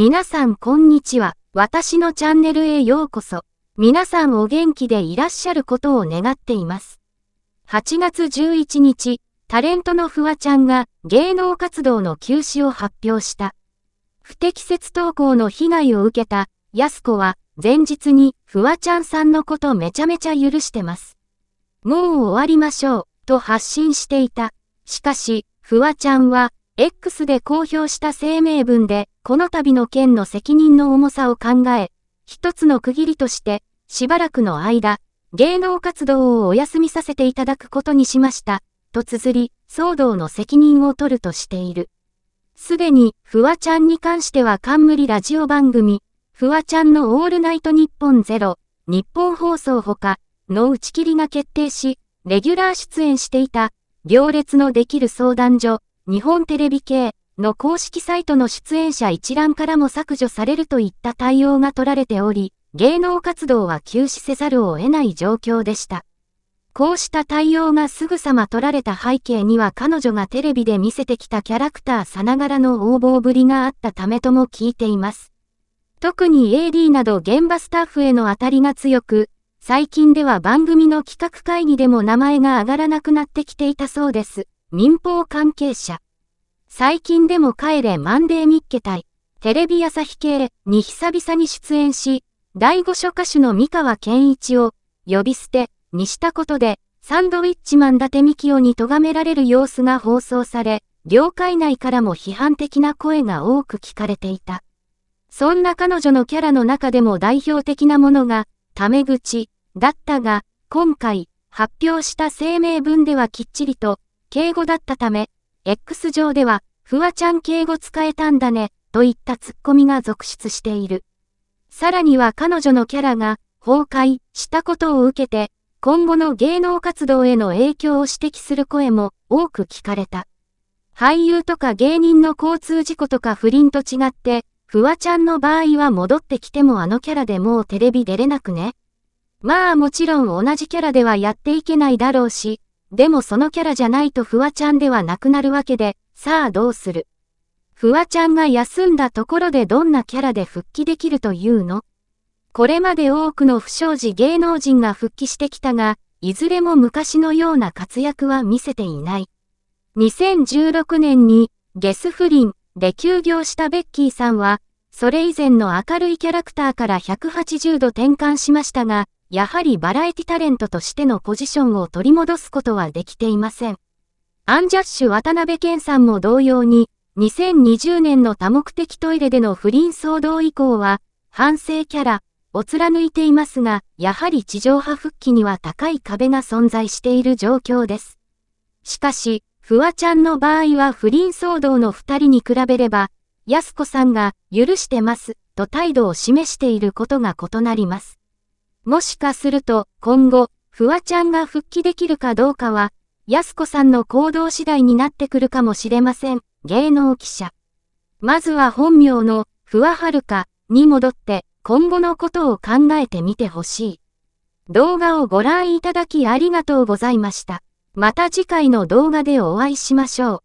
皆さんこんにちは。私のチャンネルへようこそ。皆さんお元気でいらっしゃることを願っています。8月11日、タレントのフワちゃんが芸能活動の休止を発表した。不適切投稿の被害を受けた、安子は前日にフワちゃんさんのことめちゃめちゃ許してます。もう終わりましょう、と発信していた。しかし、フワちゃんは X で公表した声明文で、この度の件の責任の重さを考え、一つの区切りとして、しばらくの間、芸能活動をお休みさせていただくことにしました、と綴り、騒動の責任を取るとしている。すでに、フワちゃんに関しては冠ラジオ番組、フワちゃんのオールナイト日本ゼロ、日本放送ほか、の打ち切りが決定し、レギュラー出演していた、行列のできる相談所、日本テレビ系の公式サイトの出演者一覧からも削除されるといった対応が取られており、芸能活動は休止せざるを得ない状況でした。こうした対応がすぐさま取られた背景には彼女がテレビで見せてきたキャラクターさながらの横暴ぶりがあったためとも聞いています。特に AD など現場スタッフへの当たりが強く、最近では番組の企画会議でも名前が上がらなくなってきていたそうです。民放関係者。最近でも帰れマンデーミッケ隊、テレビ朝日系に久々に出演し、第五所歌手の三河健一を呼び捨てにしたことで、サンドウィッチマン伊達美紀夫に咎められる様子が放送され、業界内からも批判的な声が多く聞かれていた。そんな彼女のキャラの中でも代表的なものが、タメ口だったが、今回発表した声明文ではきっちりと、敬語だったため、X 上では、フワちゃん敬語使えたんだね、といったツッコミが続出している。さらには彼女のキャラが崩壊したことを受けて、今後の芸能活動への影響を指摘する声も多く聞かれた。俳優とか芸人の交通事故とか不倫と違って、フワちゃんの場合は戻ってきてもあのキャラでもうテレビ出れなくね。まあもちろん同じキャラではやっていけないだろうし、でもそのキャラじゃないとフワちゃんではなくなるわけで、さあどうするフワちゃんが休んだところでどんなキャラで復帰できるというのこれまで多くの不祥事芸能人が復帰してきたが、いずれも昔のような活躍は見せていない。2016年にゲス不倫で休業したベッキーさんは、それ以前の明るいキャラクターから180度転換しましたが、やはりバラエティタレントとしてのポジションを取り戻すことはできていません。アンジャッシュ渡辺健さんも同様に、2020年の多目的トイレでの不倫騒動以降は、反省キャラを貫いていますが、やはり地上波復帰には高い壁が存在している状況です。しかし、フワちゃんの場合は不倫騒動の二人に比べれば、安子さんが許してますと態度を示していることが異なります。もしかすると、今後、フワちゃんが復帰できるかどうかは、安子さんの行動次第になってくるかもしれません。芸能記者。まずは本名の、フワハルカに戻って、今後のことを考えてみてほしい。動画をご覧いただきありがとうございました。また次回の動画でお会いしましょう。